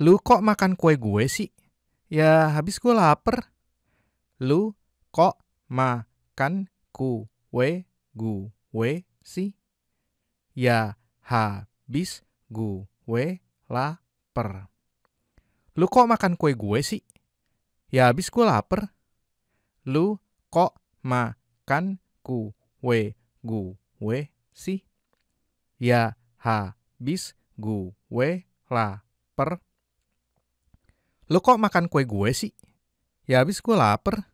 Lu kok makan kue gue sih? Ya habis gue lapar. Lu kok makan kue gue sih? Ya habis gue lapar. Lu kok makan kue gue sih? Ya habis gue lapar. Lu kok makan kue gue sih? Ya habis gue lapar. Lo kok makan kue gue sih? Ya habis gue lapar.